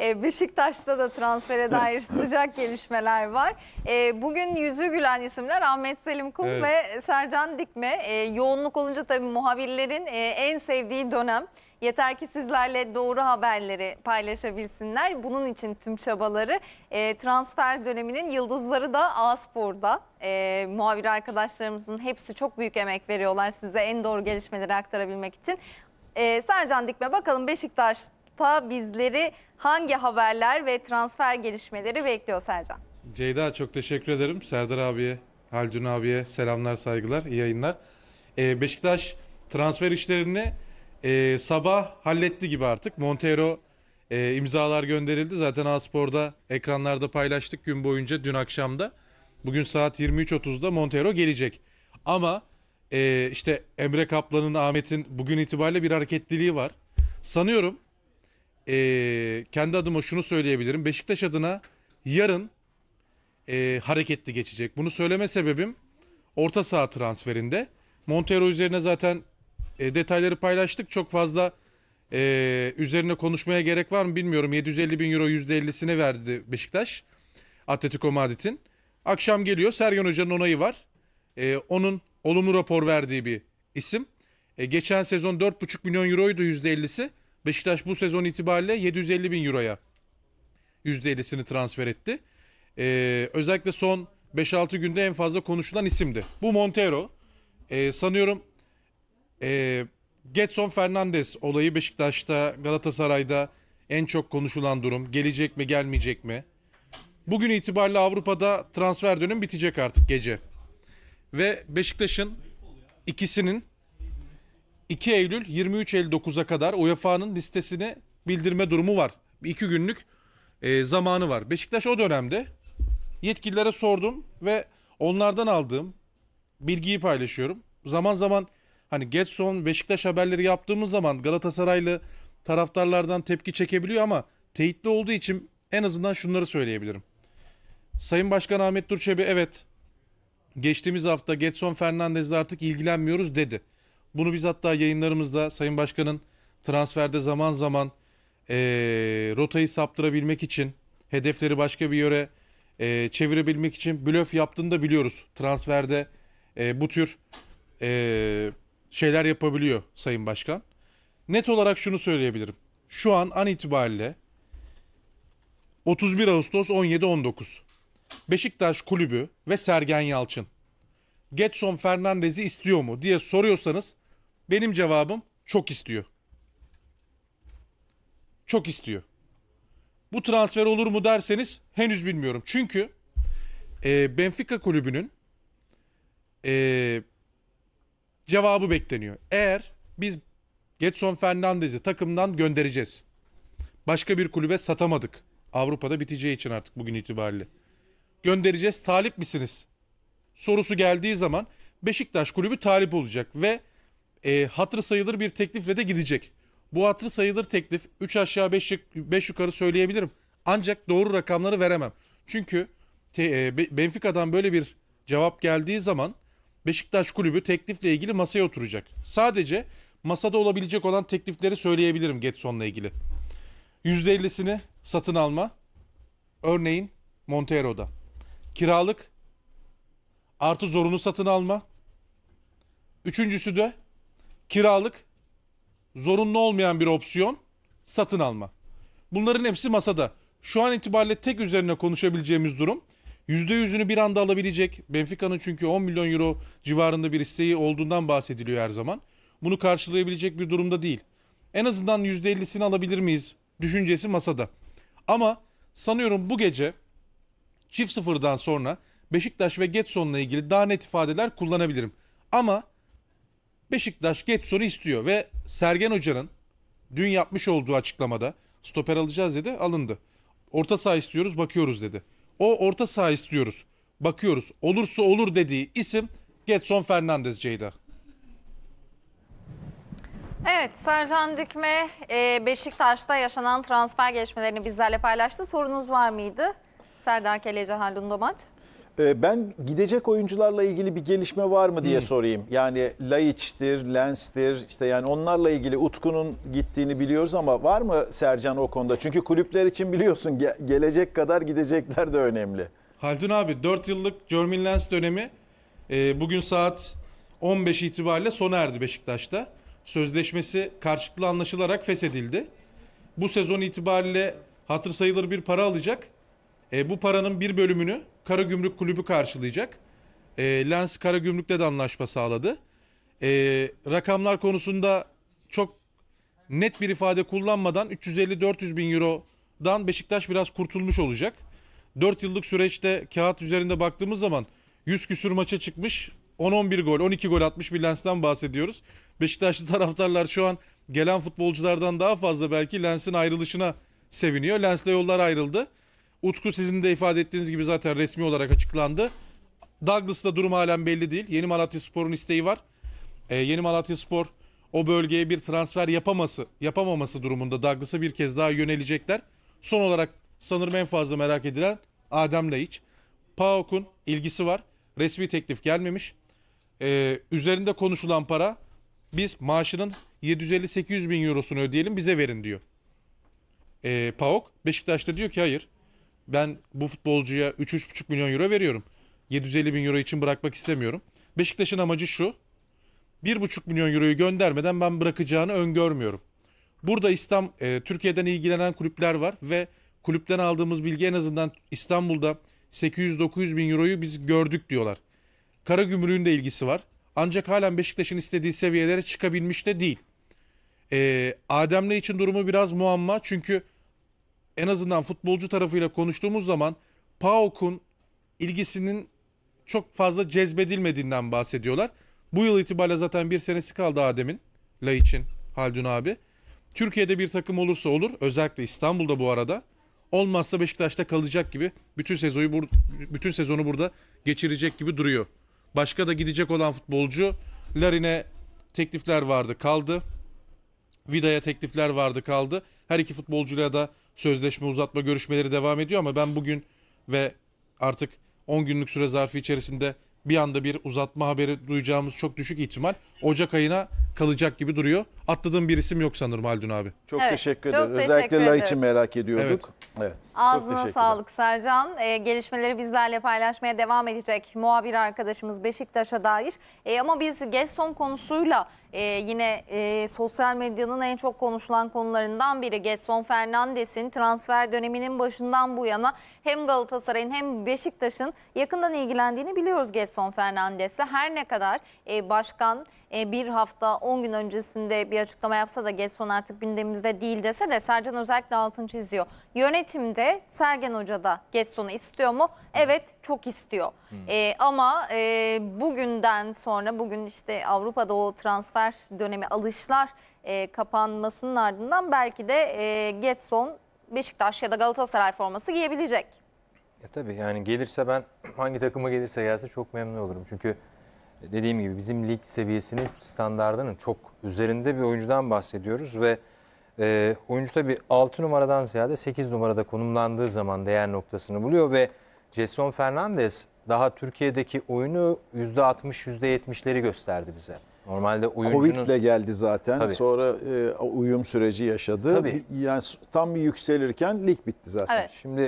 E, Beşiktaş'ta da transfere dair sıcak gelişmeler var. E, bugün yüzü gülen isimler Ahmet Selim Kum evet. ve Sercan Dikme. E, yoğunluk olunca tabii muhabirlerin en sevdiği dönem. Yeter ki sizlerle doğru haberleri paylaşabilsinler. Bunun için tüm çabaları e, transfer döneminin yıldızları da A-Spor'da. E, muhabir arkadaşlarımızın hepsi çok büyük emek veriyorlar size en doğru gelişmeleri aktarabilmek için. E, Sercan Dikme bakalım Beşiktaş hafta bizleri hangi haberler ve transfer gelişmeleri bekliyor Sercan? Ceyda çok teşekkür ederim. Serdar abiye, Haldun abiye selamlar, saygılar, iyi yayınlar. Ee, Beşiktaş transfer işlerini e, sabah halletti gibi artık. Montero e, imzalar gönderildi. Zaten Aspor'da ekranlarda paylaştık gün boyunca dün akşamda. Bugün saat 23.30'da Montero gelecek. Ama e, işte Emre Kaplan'ın, Ahmet'in bugün itibariyle bir hareketliliği var. Sanıyorum e, kendi adıma şunu söyleyebilirim. Beşiktaş adına yarın e, hareketli geçecek. Bunu söyleme sebebim orta saha transferinde. Montero üzerine zaten e, detayları paylaştık. Çok fazla e, üzerine konuşmaya gerek var mı bilmiyorum. 750 bin euro %50'sini verdi Beşiktaş. Atletico Madrid'in. Akşam geliyor. Sergen Hoca'nın onayı var. E, onun olumlu rapor verdiği bir isim. E, geçen sezon 4,5 milyon euroydu %50'si. Beşiktaş bu sezon itibariyle 750 bin euroya %50'sini transfer etti. Ee, özellikle son 5-6 günde en fazla konuşulan isimdi. Bu Montero. Ee, sanıyorum e, Getson Fernandez olayı Beşiktaş'ta, Galatasaray'da en çok konuşulan durum. Gelecek mi, gelmeyecek mi? Bugün itibariyle Avrupa'da transfer dönemi bitecek artık gece. Ve Beşiktaş'ın ikisinin 2 Eylül 23.59'a kadar UEFA'nın listesini bildirme durumu var. 2 günlük e, zamanı var. Beşiktaş o dönemde yetkililere sordum ve onlardan aldığım bilgiyi paylaşıyorum. Zaman zaman hani Getson Beşiktaş haberleri yaptığımız zaman Galatasaraylı taraftarlardan tepki çekebiliyor ama teyitli olduğu için en azından şunları söyleyebilirim. Sayın Başkan Ahmet Durçebi evet geçtiğimiz hafta Getson Fernandez'le artık ilgilenmiyoruz dedi. Bunu biz hatta yayınlarımızda Sayın Başkan'ın transferde zaman zaman e, rotayı saptırabilmek için, hedefleri başka bir yöre e, çevirebilmek için blöf yaptığını da biliyoruz. Transferde e, bu tür e, şeyler yapabiliyor Sayın Başkan. Net olarak şunu söyleyebilirim. Şu an an itibariyle 31 Ağustos 17-19 Beşiktaş Kulübü ve Sergen Yalçın Getson Fernandez'i istiyor mu diye soruyorsanız benim cevabım çok istiyor. Çok istiyor. Bu transfer olur mu derseniz henüz bilmiyorum. Çünkü e, Benfica kulübünün e, cevabı bekleniyor. Eğer biz Getson Fernandez'i takımdan göndereceğiz. Başka bir kulübe satamadık. Avrupa'da biteceği için artık bugün itibariyle. Göndereceğiz. Talip misiniz? Sorusu geldiği zaman Beşiktaş kulübü talip olacak ve e, hatır sayılır bir teklifle de gidecek. Bu hatır sayılır teklif 3 aşağı 5, 5 yukarı söyleyebilirim. Ancak doğru rakamları veremem. Çünkü te, e, Benfica'dan böyle bir cevap geldiği zaman Beşiktaş kulübü teklifle ilgili masaya oturacak. Sadece masada olabilecek olan teklifleri söyleyebilirim Getson'la ilgili. %50'sini satın alma. Örneğin Montero'da. Kiralık artı zorunu satın alma. Üçüncüsü de kiralık, zorunlu olmayan bir opsiyon, satın alma. Bunların hepsi masada. Şu an itibariyle tek üzerine konuşabileceğimiz durum %100'ünü bir anda alabilecek. Benfica'nın çünkü 10 milyon euro civarında bir isteği olduğundan bahsediliyor her zaman. Bunu karşılayabilecek bir durumda değil. En azından %50'sini alabilir miyiz düşüncesi masada. Ama sanıyorum bu gece çift sıfırdan sonra Beşiktaş ve Getson'la ilgili daha net ifadeler kullanabilirim. Ama Beşiktaş Getsor'u istiyor ve Sergen Hoca'nın dün yapmış olduğu açıklamada stoper alacağız dedi alındı. Orta saha istiyoruz bakıyoruz dedi. O orta saha istiyoruz bakıyoruz olursa olur dediği isim Getson Fernandez Ceyda. Evet Sercan Dikme e, Beşiktaş'ta yaşanan transfer gelişmelerini bizlerle paylaştı. Sorunuz var mıydı? Serdar Kelece, Halun Domat. Ee, ben gidecek oyuncularla ilgili bir gelişme var mı diye hmm. sorayım. Yani Laiç'tir, Lens'tir işte yani onlarla ilgili Utku'nun gittiğini biliyoruz ama var mı Sercan o konuda? Çünkü kulüpler için biliyorsun ge gelecek kadar gidecekler de önemli. Haldun abi 4 yıllık Jermin Lens dönemi e, bugün saat 15 itibariyle sona erdi Beşiktaş'ta. Sözleşmesi karşılıklı anlaşılarak feshedildi. Bu sezon itibariyle hatır sayılır bir para alacak e, bu paranın bir bölümünü Karagümrük Kulübü karşılayacak. E, Lens Karagümrük'le de anlaşma sağladı. E, rakamlar konusunda çok net bir ifade kullanmadan 350-400 bin eurodan Beşiktaş biraz kurtulmuş olacak. 4 yıllık süreçte kağıt üzerinde baktığımız zaman 100 küsür maça çıkmış 10-11 gol 12 gol atmış bir Lens'ten bahsediyoruz. Beşiktaşlı taraftarlar şu an gelen futbolculardan daha fazla belki Lens'in ayrılışına seviniyor. Lens'le yollar ayrıldı. Utku sizin de ifade ettiğiniz gibi zaten resmi olarak açıklandı. Douglas'ta durum halen belli değil. Yeni Malatya Spor'un isteği var. Ee, Yeni Malatya Spor o bölgeye bir transfer yapaması, yapamaması durumunda Douglas'a bir kez daha yönelecekler. Son olarak sanırım en fazla merak edilen Adem Laiç. PAOK'un ilgisi var. Resmi teklif gelmemiş. Ee, üzerinde konuşulan para biz maaşının 750-800 bin eurosunu ödeyelim bize verin diyor. Ee, PAOK Beşiktaş'ta diyor ki hayır ben bu futbolcuya 3-3,5 milyon euro veriyorum. 750 bin euro için bırakmak istemiyorum. Beşiktaş'ın amacı şu. 1,5 milyon euroyu göndermeden ben bırakacağını öngörmüyorum. Burada İslam e, Türkiye'den ilgilenen kulüpler var ve kulüpten aldığımız bilgi en azından İstanbul'da 800-900 bin euroyu biz gördük diyorlar. Karagümrük'ün de ilgisi var. Ancak halen Beşiktaş'ın istediği seviyelere çıkabilmiş de değil. E, Adem'le için durumu biraz muamma çünkü en azından futbolcu tarafıyla konuştuğumuz zaman PAOK'un ilgisinin çok fazla cezbedilmediğinden bahsediyorlar. Bu yıl itibariyle zaten bir senesi kaldı Adem'in. La için Haldun abi. Türkiye'de bir takım olursa olur. Özellikle İstanbul'da bu arada. Olmazsa Beşiktaş'ta kalacak gibi. Bütün sezonu bur bütün sezonu burada geçirecek gibi duruyor. Başka da gidecek olan futbolcu Larin'e teklifler vardı, kaldı. Vida'ya teklifler vardı, kaldı. Her iki futbolcuya da sözleşme uzatma görüşmeleri devam ediyor ama ben bugün ve artık 10 günlük süre zarfı içerisinde bir anda bir uzatma haberi duyacağımız çok düşük ihtimal. Ocak ayına kalacak gibi duruyor. Atladığım bir isim yok sanırım Haldun abi. Çok evet, teşekkür ederim. Çok Özellikle teşekkür La için merak ediyorduk. Evet. evet. Ağzına sağlık Sercan. Ee, gelişmeleri bizlerle paylaşmaya devam edecek muhabir arkadaşımız Beşiktaş'a dair. Ee, ama biz Gesson konusuyla e, yine e, sosyal medyanın en çok konuşulan konularından biri Getson Fernandes'in transfer döneminin başından bu yana hem Galatasaray'ın hem Beşiktaş'ın yakından ilgilendiğini biliyoruz Getson Fernandes'le. Her ne kadar e, başkan e, bir hafta 10 gün öncesinde bir açıklama yapsa da Getson artık gündemimizde değil dese de Sercan özellikle altın çiziyor. Yönetimde Sergen Hoca da Getson'u istiyor mu? Evet çok istiyor. Hmm. E, ama e, bugünden sonra bugün işte Avrupa'da o transfer dönemi alışlar e, kapanmasının ardından belki de e, Getson Beşiktaş ya da Galatasaray forması giyebilecek. E tabii yani gelirse ben hangi takıma gelirse gelsin çok memnun olurum. Çünkü dediğim gibi bizim lig seviyesinin standartının çok üzerinde bir oyuncudan bahsediyoruz ve e, oyuncu tabi 6 numaradan ziyade 8 numarada konumlandığı zaman değer noktasını buluyor ve Jason Fernandez daha Türkiye'deki oyunu %60 %70'leri gösterdi bize. Normalde oyuncunun... ile geldi zaten. Tabii. Sonra e, uyum süreci yaşadı. Tabii. Yani tam bir yükselirken lig bitti zaten. Evet. Şimdi